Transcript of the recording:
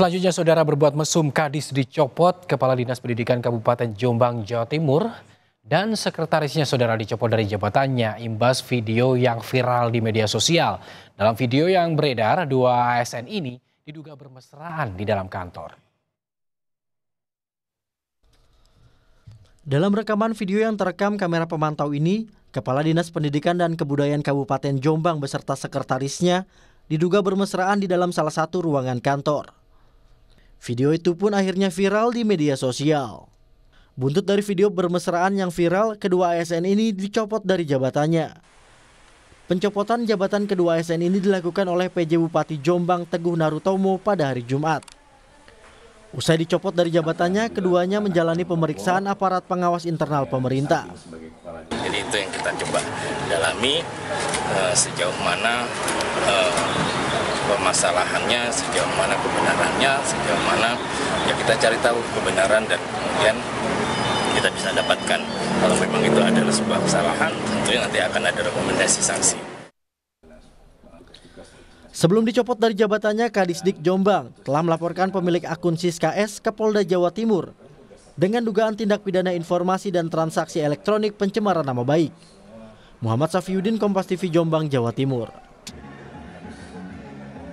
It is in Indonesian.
Selanjutnya saudara berbuat mesum Kadis dicopot, Kepala Dinas Pendidikan Kabupaten Jombang, Jawa Timur, dan sekretarisnya saudara dicopot dari jabatannya imbas video yang viral di media sosial. Dalam video yang beredar, dua ASN ini diduga bermesraan di dalam kantor. Dalam rekaman video yang terekam kamera pemantau ini, Kepala Dinas Pendidikan dan Kebudayaan Kabupaten Jombang beserta sekretarisnya diduga bermesraan di dalam salah satu ruangan kantor. Video itu pun akhirnya viral di media sosial. Buntut dari video bermesraan yang viral, kedua ASN ini dicopot dari jabatannya. Pencopotan jabatan kedua ASN ini dilakukan oleh PJ Bupati Jombang Teguh Narutomo pada hari Jumat. Usai dicopot dari jabatannya, keduanya menjalani pemeriksaan aparat pengawas internal pemerintah. Jadi itu yang kita coba dalami eh, sejauh mana eh, permasalahannya, sejauh mana kebenarannya, sejauh mana ya kita cari tahu kebenaran dan kemudian kita bisa dapatkan. Kalau memang itu adalah sebuah kesalahan, tentunya nanti akan ada rekomendasi sanksi. Sebelum dicopot dari jabatannya, Kadisdik Jombang telah melaporkan pemilik akun SISKS ke Polda Jawa Timur dengan dugaan tindak pidana informasi dan transaksi elektronik pencemaran nama baik. Muhammad Safiuddin Kompas TV Jombang, Jawa Timur.